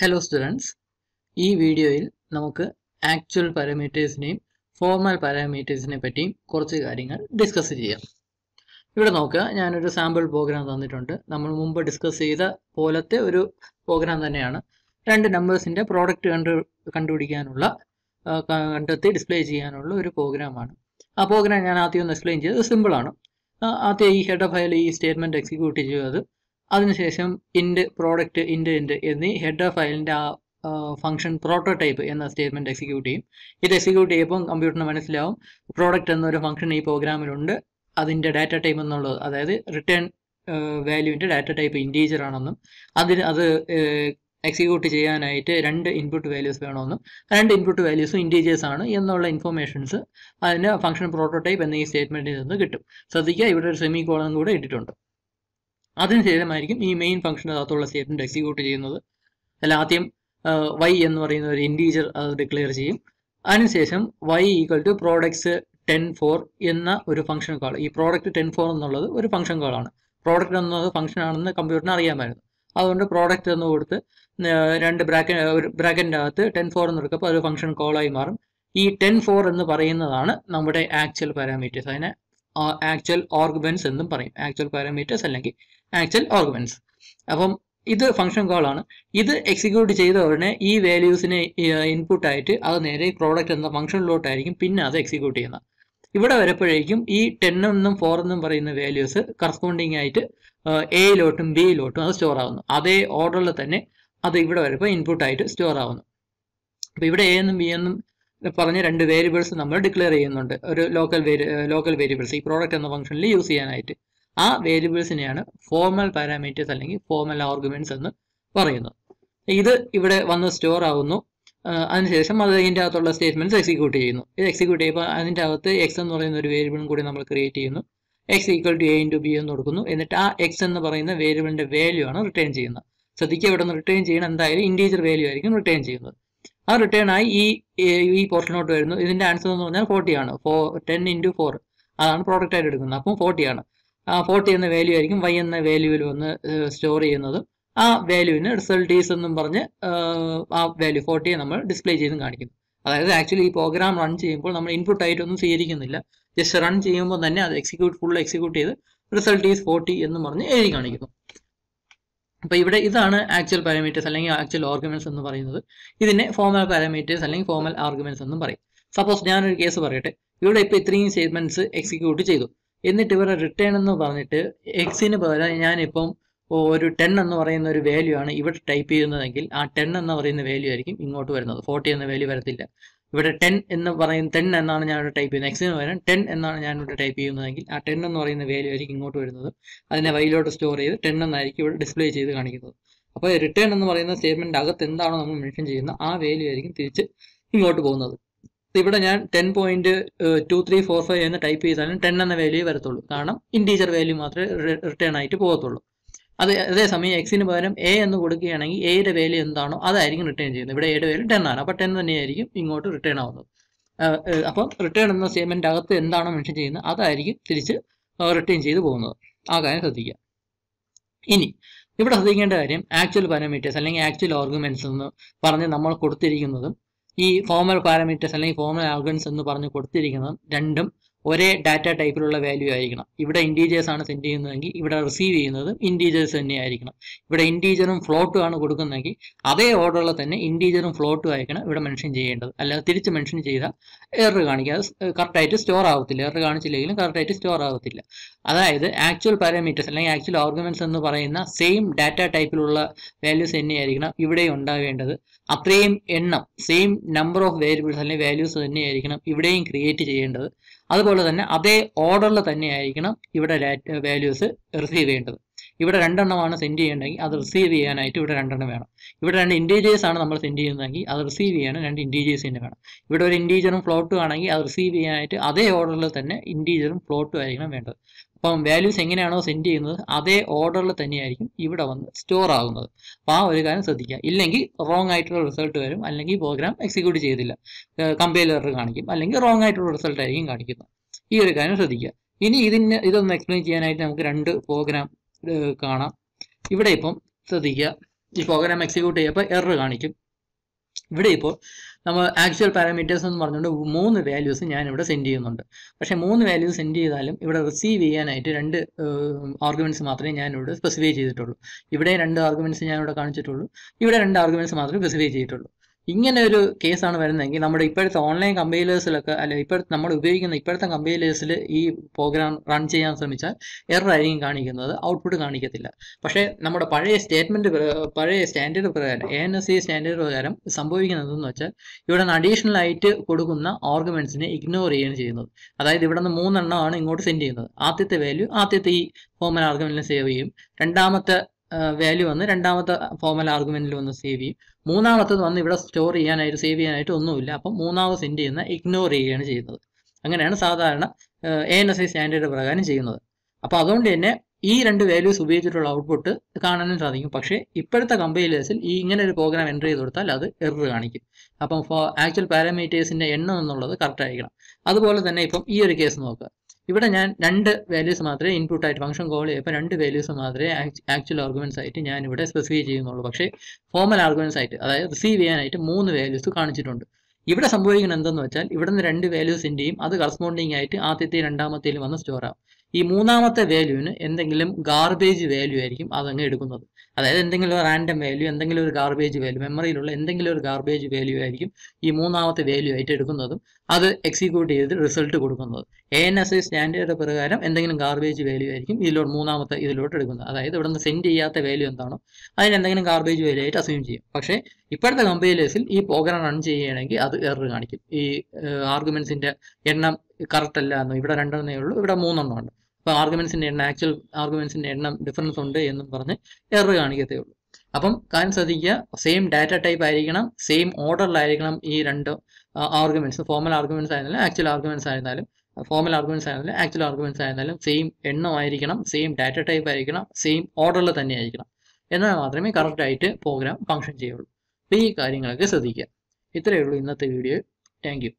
hello students ഈ വീഡിയോയിൽ നമുക്ക് ആക്ച്വൽ പാരാമീറ്റേഴ്സിനെയും ഫോർമൽ പാരാമീറ്റേഴ്സിനെ പറ്റിയും കുറച്ച് കാര്യങ്ങൾ ഡിസ്കസ് ചെയ്യാം ഇവിടെ നോക്കുക ഞാനൊരു സാമ്പിൾ പ്രോഗ്രാം തന്നിട്ടുണ്ട് നമ്മൾ മുമ്പ് ഡിസ്കസ് ചെയ്ത പോലത്തെ ഒരു പ്രോഗ്രാം തന്നെയാണ് രണ്ട് നമ്പേഴ്സിൻ്റെ പ്രോഡക്റ്റ് കണ്ടു കണ്ടുപിടിക്കാനുള്ള കണ്ടെത്തി ഡിസ്പ്ലേ ചെയ്യാനുള്ള ഒരു പ്രോഗ്രാമാണ് ആ പ്രോഗ്രാം ഞാൻ ആദ്യം ഒന്ന് എക്സ്പ്ലെയിൻ ചെയ്തത് സിമ്പിളാണ് ആദ്യം ഈ ഓഫ് ഫയൽ ഈ സ്റ്റേറ്റ്മെൻറ്റ് എക്സിക്യൂട്ട് ചെയ്യുക അത് അതിനുശേഷം ഇൻഡ് പ്രോഡക്റ്റ് ഇൻഡ് ഇൻഡ് എന്നീ ഓഫ് ഫയലിൻ്റെ ആ ഫംഗ്ഷൻ പ്രോട്ടോടൈപ്പ് എന്ന സ്റ്റേറ്റ്മെൻറ്റ് എക്സിക്യൂട്ട് ചെയ്യും ഇത് എക്സിക്യൂട്ട് ചെയ്യുമ്പോൾ കമ്പ്യൂട്ടറിന് മനസ്സിലാവും പ്രോഡക്റ്റ് എന്നൊരു ഫംഗ്ഷൻ ഈ പ്രോഗ്രാമിലുണ്ട് അതിൻ്റെ ഡാറ്റ ടൈപ്പ് എന്നുള്ളത് അതായത് റിട്ടേൺ വാല്യൂവിൻ്റെ ഡാറ്റ ടൈപ്പ് ഇൻറ്റീജർ ആണെന്നും അതിന് അത് എക്സിക്യൂട്ട് ചെയ്യാനായിട്ട് രണ്ട് ഇൻപുട്ട് വാല്യൂസ് വേണമെന്നും രണ്ട് ഇൻപുട്ട് വാല്യൂസും ഇൻറ്റീജേഴ്സ് ആണ് എന്നുള്ള ഇൻഫർമേഷൻസ് അതിൻ്റെ ഫംഗ്ഷൻ പ്രോട്ടോടൈപ്പ് എന്ന ഈ സ്റ്റേറ്റ്മെൻറ്റിൽ നിന്ന് കിട്ടും ശ്രദ്ധിക്കുക ഇവിടെ ഒരു സെമി കോളം കൂടെ ഇട്ടിട്ടുണ്ട് അതിനുശേഷമായിരിക്കും ഈ മെയിൻ അകത്തുള്ള സ്റ്റേറ്റ്മെന്റ് എക്സിക്യൂട്ട് ചെയ്യുന്നത് അല്ല ആദ്യം വൈ എന്ന് പറയുന്ന ഒരു ഇൻഡീജർ അത് ഡിക്ലെയർ ചെയ്യും അതിനുശേഷം y equal to products ten four എന്ന ഒരു ഫംഗ്ഷൻ കോൾ ഈ പ്രോഡക്റ്റ് ടെൻ ഫോർ എന്നുള്ളത് ഒരു ഫംഗ്ഷൻ കോളാണ് പ്രോഡക്റ്റ് എന്നത് ഫംഗ്ഷൻ ആണെന്ന് കമ്പ്യൂട്ടറിന് അറിയാമായിരുന്നു അതുകൊണ്ട് പ്രോഡക്റ്റ് എന്ന് കൊടുത്ത് രണ്ട് ബ്രാക്കറ്റ് ഒരു ബ്രാക്കറ്റിൻ്റെ അകത്ത് ടെൻ ഫോർ എന്ന് എടുക്കുമ്പോൾ അത് ഫംഗ്ഷൻ കോളായി മാറും ഈ ടെൻ ഫോർ എന്ന് പറയുന്നതാണ് നമ്മുടെ ആക്ച്വൽ പാരാമീറ്റേഴ്സ് അതിനെ ആക്ച്വൽ ഓർഗ്മെൻസ് എന്നും പറയും ആക്ച്വൽ പാരാമീറ്റേഴ്സ് അല്ലെങ്കിൽ ആക്ച്വൽ ഓർഗ്മെൻസ് അപ്പം ഇത് ഫംഗ്ഷൻ കോൾ ആണ് ഇത് എക്സിക്യൂട്ട് ചെയ്ത ഉടനെ ഈ വാല്യൂസിനെ ഇൻപുട്ടായിട്ട് അത് നേരെ പ്രോഡക്റ്റ് എന്ന ഫംഗ്ഷനിലോട്ടായിരിക്കും പിന്നെ അത് എക്സിക്യൂട്ട് ചെയ്യുന്നത് ഇവിടെ വരപ്പോഴേക്കും ഈ എന്നും ഫോർ എന്നും പറയുന്ന വാല്യൂസ് കറസ്പോണ്ടിങ് ആയിട്ട് എയിലോട്ടും ബിയിലോട്ടും അത് സ്റ്റോർ ആവുന്നു അതേ ഓർഡറിൽ തന്നെ അത് ഇവിടെ ഇൻപുട്ട് ഇൻപുട്ടായിട്ട് സ്റ്റോർ ആവുന്നു അപ്പോൾ ഇവിടെ എ എന്നും ബി എന്നും പറഞ്ഞ രണ്ട് വേരിയബിൾസ് നമ്മൾ ഡിക്ലെയർ ചെയ്യുന്നുണ്ട് ഒരു ലോക്കൽ ലോക്കൽ വേരിയബിൾസ് ഈ പ്രോഡക്റ്റ് എന്ന ഫംഗ്ഷനിൽ യൂസ് ചെയ്യാനായിട്ട് ആ വേരിയബിൾസിനെയാണ് ഫോർമൽ പാരാമീറ്റേഴ്സ് അല്ലെങ്കിൽ ഫോർമൽ ആർഗ്യുമെന്റ്സ് എന്ന് പറയുന്നത് ഇത് ഇവിടെ വന്ന് സ്റ്റോർ ആവുന്നു അതിനുശേഷം അത് അതിൻ്റെ അകത്തുള്ള സ്റ്റേറ്റ്മെന്റ്സ് എക്സിക്യൂട്ട് ചെയ്യുന്നു ഇത് എക്സിക്യൂട്ട് ചെയ്യുമ്പോൾ അതിൻ്റെ അകത്ത് എക്സ് എന്ന് പറയുന്ന ഒരു വേരിയബിളും കൂടി നമ്മൾ ക്രിയേറ്റ് ചെയ്യുന്നു x equal to a into b എന്ന് കൊടുക്കുന്നു എന്നിട്ട് ആ എക്സ് എന്ന് പറയുന്ന വേരിയബിളിൻ്റെ വാല്യൂ ആണ് റിട്ടേൺ ചെയ്യുന്നത് ശ്രദ്ധിക്കുക ഇവിടെ നിന്ന് റിട്ടേൺ ചെയ്യണം എന്തായാലും ഇൻറ്റീജർ വാല്യൂ ആയിരിക്കും റിട്ടേൺ ചെയ്യുന്നത് ആ റിട്ടേൺ ആയി ഈ ഈ പോർഷനോട്ട് വരുന്നു ഇതിന്റെ ആൻസർ എന്ന് പറഞ്ഞാൽ ഫോർട്ടി ആണ് ഫോർ ടെൻ ഇൻറ്റു ഫോർ അതാണ് പ്രോഡക്റ്റ് ആയിട്ട് എടുക്കുന്നത് അപ്പം ഫോർട്ടിയാണ് ആണ് ആ ഫോർട്ടി എന്ന വാല്യൂ ആയിരിക്കും വൈ എന്ന വാല്യൂവിൽ വന്ന് സ്റ്റോർ ചെയ്യുന്നത് ആ വാല്യൂവിന് റിസൾട്ട് ഈസ് എന്നും പറഞ്ഞ് ആ വാല്യൂ ഫോർട്ടിയെ നമ്മൾ ഡിസ്പ്ലേ ചെയ്തും കാണിക്കുന്നു അതായത് ആക്ച്വലി ഈ പ്രോഗ്രാം റൺ ചെയ്യുമ്പോൾ നമ്മൾ ഇൻപുട്ട് ആയിട്ടൊന്നും സ്വീകരിക്കുന്നില്ല ജസ്റ്റ് റൺ ചെയ്യുമ്പോൾ തന്നെ അത് എക്സിക്യൂട്ട് ഫുൾ എക്സിക്യൂട്ട് ചെയ്ത് റിസൾട്ട് ഈസ് ഫോർട്ടി എന്ന് പറഞ്ഞ് എഴുതി കാണിക്കുന്നു അപ്പോൾ ഇവിടെ ഇതാണ് ആക്ച്വൽ പാരാമീറ്റേഴ്സ് അല്ലെങ്കിൽ ആക്ച്വൽ ആർഗ്യുമെന്റ്സ് എന്ന് പറയുന്നത് ഇതിനെ ഫോമൽ പാരാമീറ്റേഴ്സ് അല്ലെങ്കിൽ ഫോമൽ ആർഗ്യുമെന്റ്സ് എന്നും പറയും സപ്പോസ് ഞാനൊരു കേസ് പറയട്ടെ ഇവിടെ ഇപ്പോൾ ഇത്രയും സ്റ്റേറ്റ്മെന്റ്സ് എക്സിക്യൂട്ട് ചെയ്തു എന്നിട്ട് ഇവരുടെ റിട്ടേൺ എന്ന് പറഞ്ഞിട്ട് എക്സിന് പകരം ഞാനിപ്പം ഒരു ടെൻ എന്ന് പറയുന്ന ഒരു വാല്യൂ ആണ് ഇവിടെ ടൈപ്പ് ചെയ്യുന്നതെങ്കിൽ ആ ടെൻ എന്ന് പറയുന്ന വാല്യൂ ആയിരിക്കും ഇങ്ങോട്ട് വരുന്നത് ഫോർട്ടി എന്ന വാല്യൂ വരത്തില്ല ഇവിടെ ടെൻ എന്ന് പറയുന്ന ടെൻ എന്നാണ് ഞാനിവിടെ ടൈപ്പ് ചെയ്യുന്നത് എക്സിന് പകരം ടെൻ എന്നാണ് ഞാനിവിടെ ടൈപ്പ് ചെയ്യുന്നതെങ്കിൽ ആ ടെൻ എന്ന് പറയുന്ന വാല്യൂ ആയിരിക്കും ഇങ്ങോട്ട് വരുന്നത് അതിനെ വൈയിലോട്ട് സ്റ്റോർ ചെയ്ത് ടെൻ എന്നായിരിക്കും ഇവിടെ ഡിസ്പ്ലേ ചെയ്ത് കാണിക്കുന്നത് അപ്പോൾ റിട്ടേൺ എന്ന് പറയുന്ന സ്റ്റേറ്റ്മെൻ്റ് അകത്ത് എന്താണോ നമ്മൾ മെൻഷൻ ചെയ്യുന്ന ആ വാല്യൂ ആയിരിക്കും തിരിച്ച് ഇങ്ങോട്ട് പോകുന്നത് ഇവിടെ ഞാൻ ten point two three four five എന്ന് ടൈപ്പ് ചെയ്താലും ടെൻ എന്ന വാല്യൂ വരത്തുള്ളൂ കാരണം ഇൻറ്റീജർ വാല്യൂ മാത്രമേ റിട്ടേൺ ആയിട്ട് പോകത്തുള്ളൂ അത് അതേസമയം എക്സിന് പകരം എ എന്ന് കൊടുക്കുകയാണെങ്കിൽ എയുടെ വാല്യൂ എന്താണോ അതായിരിക്കും റിട്ടേൺ ചെയ്യുന്നത് ഇവിടെ എയുടെ വാല്യൂ ടെൻ ആണ് അപ്പോൾ ടെൻ തന്നെയായിരിക്കും ഇങ്ങോട്ട് റിട്ടേൺ ആവുന്നത് അപ്പം റിട്ടേൺ എന്ന സ്റ്റേറ്റ്മെൻ്റ് അകത്ത് എന്താണോ മെൻഷൻ ചെയ്യുന്നത് അതായിരിക്കും തിരിച്ച് റിട്ടേൺ ചെയ്തു പോകുന്നത് ആ കാര്യം ശ്രദ്ധിക്കുക ഇനി ഇവിടെ ശ്രദ്ധിക്കേണ്ട കാര്യം ആക്ച്വൽ പാരാമീറ്റേഴ്സ് അല്ലെങ്കിൽ ആക്ച്വൽ ആർഗ്യുമെന്റ്സ് എന്ന് പറഞ്ഞ് നമ്മൾ കൊടുത്തിരിക്കുന്നതും ഈ ഫോമൽ പാരാമീറ്റേഴ്സ് അല്ലെങ്കിൽ ഫോമൽ ആർഗ്യുമെന്റ്സ് എന്ന് പറഞ്ഞ് കൊടുത്തിരിക്കുന്നതും രണ്ടും ഒരേ ഡാറ്റ ടൈപ്പിലുള്ള വാല്യൂ ആയിരിക്കണം ഇവിടെ ഇൻഡീജേഴ്സ് ആണ് സെൻഡ് ചെയ്യുന്നതെങ്കിൽ ഇവിടെ റിസീവ് ചെയ്യുന്നതും ഇൻഡീജേഴ്സ് തന്നെ ആയിരിക്കണം ഇവിടെ ഇൻഡീജറും ഫ്ലോട്ടും ആണ് കൊടുക്കുന്നതെങ്കിൽ അതേ ഓർഡറിൽ തന്നെ ഇൻഡീജറും ഫ്ലോട്ടും ആയിരിക്കണം ഇവിടെ മെൻഷൻ ചെയ്യേണ്ടത് അല്ലാതെ തിരിച്ച് മെൻഷൻ ചെയ്താൽ എറർ കാണിക്കുക അത് കറക്റ്റായിട്ട് സ്റ്റോർ ആവത്തില്ല എറർ കാണിച്ചില്ലെങ്കിലും കറക്റ്റായിട്ട് സ്റ്റോർ ആവത്തില്ല അതായത് ആക്ച്വൽ പാരാമീറ്റേഴ്സ് അല്ലെങ്കിൽ ആക്ച്വൽ ഓർഗുമെന്റ്സ് എന്ന് പറയുന്ന സെയിം ഡാറ്റ ടൈപ്പിലുള്ള വാല്യൂസ് തന്നെയായിരിക്കണം ഇവിടെ ഉണ്ടാവേണ്ടത് അത്രയും എണ്ണം സെയിം നമ്പർ ഓഫ് വേരിയബിൾസ് അല്ലെങ്കിൽ വാല്യൂസ് തന്നെയായിരിക്കണം ഇവിടെയും ക്രിയേറ്റ് ചെയ്യേണ്ടത് അതുപോലെ തന്നെ അതേ ഓർഡറിൽ തന്നെയായിരിക്കണം ഇവിടെ വാല്യൂസ് റിസീവ് ചെയ്യേണ്ടത് ഇവിടെ രണ്ടെണ്ണമാണ് സെൻഡ് ചെയ്യേണ്ടെങ്കിൽ അത് റിസീവ് ചെയ്യാനായിട്ട് ഇവിടെ രണ്ടെണ്ണം വേണം ഇവിടെ രണ്ട് ഇൻഡീജേഴ്സ് ആണ് നമ്മൾ സെൻഡ് ചെയ്യുന്നതെങ്കിൽ അത് റിസീവ് ചെയ്യാനും രണ്ട് ഇൻഡീജേഴ്സ് തന്നെ വേണം ഇവിടെ ഒരു ഇൻഡീജറും ഫ്ലോട്ടും ആണെങ്കിൽ അത് റിസീവ് ചെയ്യാനായിട്ട് അതേ ഓർഡറിൽ തന്നെ ഇൻഡീജറും ഫ്ലോട്ടും ആയിരിക്കണം വേണ്ടത് അപ്പം വാല്യൂസ് എങ്ങനെയാണോ സെൻഡ് ചെയ്യുന്നത് അതേ ഓർഡറിൽ തന്നെയായിരിക്കും ഇവിടെ വന്ന് സ്റ്റോർ ആകുന്നത് അപ്പം ആ ഒരു കാര്യം ശ്രദ്ധിക്കുക ഇല്ലെങ്കിൽ റോങ് ആയിട്ടുള്ള റിസൾട്ട് വരും അല്ലെങ്കിൽ പ്രോഗ്രാം എക്സിക്യൂട്ട് ചെയ്തില്ല എറർ കാണിക്കും അല്ലെങ്കിൽ റോങ് ആയിട്ടുള്ള റിസൾട്ട് ആയിരിക്കും കാണിക്കുന്നത് ഈ ഒരു കാര്യം ശ്രദ്ധിക്കുക ഇനി ഇതിന് ഇതൊന്ന് എക്സ്പ്ലെയിൻ ചെയ്യാനായിട്ട് നമുക്ക് രണ്ട് പ്രോഗ്രാം കാണാം ഇവിടെ ഇപ്പം ശ്രദ്ധിക്കുക ഈ പ്രോഗ്രാം എക്സിക്യൂട്ട് ചെയ്യുമ്പോൾ എറർ കാണിക്കും ഇവിടെ ഇപ്പോൾ നമ്മൾ ആക്ച്വൽ പാരാമീറ്റേഴ്സ് എന്ന് പറഞ്ഞുകൊണ്ട് മൂന്ന് വാല്യൂസ് ഞാൻ ഇവിടെ സെൻഡ് ചെയ്യുന്നുണ്ട് പക്ഷേ മൂന്ന് വാല്യൂസ് സെൻഡ് ചെയ്താലും ഇവിടെ റിസീവ് ചെയ്യാനായിട്ട് രണ്ട് ആർഗ്യുമെൻറ്റ്സ് മാത്രമേ ഞാൻ ഇവിടെ സ്പെസിഫൈ ചെയ്തിട്ടുള്ളൂ ഇവിടെ രണ്ട് ആർഗ്യുമെൻറ്റ്സ് ഞാൻ ഇവിടെ കാണിച്ചിട്ടുള്ളൂ ഇവിടെ രണ്ട് ആർഗ്യുമെൻറ്റ്സ് മാത്രമേ സ്പെസിഫൈ ചെയ്തിട്ടുള്ളൂ ഇങ്ങനെ ഒരു കേസാണ് വരുന്നതെങ്കിൽ നമ്മുടെ ഇപ്പോഴത്തെ ഓൺലൈൻ കമ്പൈലേഴ്സിലൊക്കെ അല്ലെ ഇപ്പോഴത്തെ നമ്മൾ ഉപയോഗിക്കുന്ന ഇപ്പോഴത്തെ കമ്പൈലേഴ്സിൽ ഈ പ്രോഗ്രാം റൺ ചെയ്യാൻ ശ്രമിച്ചാൽ എറർ ആയിരിക്കും കാണിക്കുന്നത് ഔട്ട്പുട്ട് കാണിക്കത്തില്ല പക്ഷേ നമ്മുടെ പഴയ സ്റ്റേറ്റ്മെൻറ്റ് പഴയ സ്റ്റാൻഡേർഡ് പ്രകാരം A N S C standard പ്രകാരം എന്ന് വെച്ചാൽ ഇവിടെ നിന്ന് അഡീഷണൽ ആയിട്ട് കൊടുക്കുന്ന ആർഗ്യുമെൻറ്റ്സിനെ ഇഗ്നോർ ചെയ്യുകയാണ് ചെയ്യുന്നത് അതായത് ഇവിടെ നിന്ന് മൂന്നെണ്ണമാണ് ഇങ്ങോട്ട് സെൻഡ് ചെയ്യുന്നത് ആദ്യത്തെ വാല്യൂ ആദ്യത്തെ ഈ ഫോമൽ ആർഗ്യുമെൻറ്റിൽ സേവ് ചെയ്യും രണ്ടാമത്തെ വാല്യൂ വന്ന് രണ്ടാമത്തെ ഫോമൽ ആർഗ്യുമെന്റിൽ വന്ന് സേവ് ചെയ്യും മൂന്നാമത്തത് വന്ന് ഇവിടെ സ്റ്റോർ ചെയ്യാനായിട്ട് സേവ് ചെയ്യാനായിട്ട് ഒന്നുമില്ല അപ്പം മൂന്നാമത് സെൻഡ് ചെയ്യുന്ന ഇഗ്നോർ ചെയ്യുകയാണ് ചെയ്യുന്നത് അങ്ങനെയാണ് സാധാരണ A N S I standard പ്രകാരം ചെയ്യുന്നത് അപ്പോൾ അതുകൊണ്ട് തന്നെ ഈ രണ്ട് വാല്യൂസ് ഉപയോഗിച്ചിട്ടുള്ള ഔട്ട്പുട്ട് കാണാനും സാധിക്കും പക്ഷേ ഇപ്പോഴത്തെ കമ്പൈലേഴ്സിൽ ഈ ഇങ്ങനെ ഒരു പ്രോഗ്രാം എൻ്റർ ചെയ്ത് കൊടുത്താൽ അത് എറർ കാണിക്കും അപ്പം ആക്ച്വൽ പാരാമീറ്റേഴ്സിൻ്റെ എണ്ണം എന്നുള്ളത് കറക്റ്റ് ആയിരിക്കണം അതുപോലെ തന്നെ ഇപ്പം ഈ ഒരു കേസ് നോക്കുക ഇവിടെ ഞാൻ രണ്ട് വാല്യൂസ് മാത്രമേ ഇൻപുട്ടായിട്ട് ഫംഗ്ഷൻ കോൾ ചെയ്യപ്പോൾ രണ്ട് വാല്യൂസ് മാത്രമേ ആക്ച്വൽ ആർഗ്യുമെന്റ്സ് ആയിട്ട് ഞാൻ ഇവിടെ സ്പെസിഫൈ ചെയ്യുന്നുള്ളൂ പക്ഷേ ഫോമൽ ആർഗ്യുമെന്റ്സ് ആയിട്ട് അതായത് റിസീവ് ചെയ്യാനായിട്ട് മൂന്ന് വാല്യൂസ് കാണിച്ചിട്ടുണ്ട് ഇവിടെ സംഭവിക്കുന്നത് എന്തെന്ന് വെച്ചാൽ ഇവിടുന്ന് രണ്ട് വാല്യൂസിൻ്റെയും അത് കറസ്പോണ്ടിങ് ആയിട്ട് ആദ്യത്തെ രണ്ടാമത്തേലും വന്ന് സ്റ്റോർ ആവും ഈ മൂന്നാമത്തെ വാല്യൂവിന് എന്തെങ്കിലും ഗാർബേജ് വാല്യൂ ആയിരിക്കും അതങ്ങ് എടുക്കുന്നത് അതായത് എന്തെങ്കിലും റാൻഡം വാല്യൂ എന്തെങ്കിലും ഒരു ഗാർബേജ് വാല്യൂ മെമ്മറിയിലുള്ള എന്തെങ്കിലും ഒരു ഗാർബേജ് വാല്യൂ ആയിരിക്കും ഈ മൂന്നാമത്തെ വാല്യൂ ആയിട്ട് എടുക്കുന്നതും അത് എക്സിക്യൂട്ട് ചെയ്ത് റിസൾട്ട് കൊടുക്കുന്നത് A N S I standard പ്രകാരം എന്തെങ്കിലും ഗാർബേജ് വാല്യൂ ആയിരിക്കും ഇതിലോട്ട് മൂന്നാമത്തെ ഇതിലോട്ട് എടുക്കുന്നത് അതായത് ഇവിടെ നിന്ന് സെൻഡ് ചെയ്യാത്ത വാല്യൂ എന്താണോ അതിന് എന്തെങ്കിലും ഗാർബേജ് വാല്യൂ ആയിട്ട് അസ്യൂം ചെയ്യും പക്ഷേ ഇപ്പോഴത്തെ കമ്പൈലേഴ്സിൽ ഈ പ്രോഗ്രാം റൺ ചെയ്യുകയാണെങ്കിൽ അത് എറർ കാണിക്കും ഈ ആർഗ്യുമെന്റ്സിന്റെ എണ്ണം കറക്റ്റ് അല്ല എന്ന് ഇവിടെ രണ്ടെണ്ണേ ഉള്ളൂ ഇവിടെ മൂന്നെണ്ണം ഉണ്ട് അപ്പോൾ ആർഗ്യുമെന്റ്സിന്റെ എണ്ണം ആക്ച്വൽ ആർഗ്യുമെന്റ്സിന്റെ എണ്ണം ഡിഫറൻസ് ഉണ്ട് എന്നും പറഞ്ഞ് എറർ കാണിക്കത്തേ ഉള്ളൂ അപ്പം കാര്യം ശ്രദ്ധിക്കുക സെയിം ഡാറ്റ ടൈപ്പ് ആയിരിക്കണം സെയിം ഓർഡറിലായിരിക്കണം ഈ രണ്ട് ആർഗ്യുമെന്റ്സ് ഫോമൽ ആർഗ്യുമെന്റ്സ് ആയിരുന്നാലും ആക്ച്വൽ ആർഗ്യുമെന്റ്സ് ആയിരുന്നാലും ഫോമൽ ആർഗ്യുമെന്റ്സ് ആയിരുന്നാലും ആക്ച്വൽ ആർഗ്യുമെന്റ്സ് ആയിരുന്നാലും സെയിം എണ്ണമായിരിക്കണം സെയിം ഡാറ്റ ടൈപ്പ് ആയിരിക്കണം സെയിം ഓർഡറിൽ തന്നെ ആയിരിക്കണം എന്നാൽ മാത്രമേ കറക്റ്റായിട്ട് പ്രോഗ്രാം ഫങ്ഷൻ ചെയ്യുള്ളൂ അപ്പോൾ ഈ കാര്യങ്ങളൊക്കെ ശ്രദ്ധിക്കുക ഇത്രയേ ഉള്ളൂ ഇന്നത്തെ വീഡിയോ താങ്ക്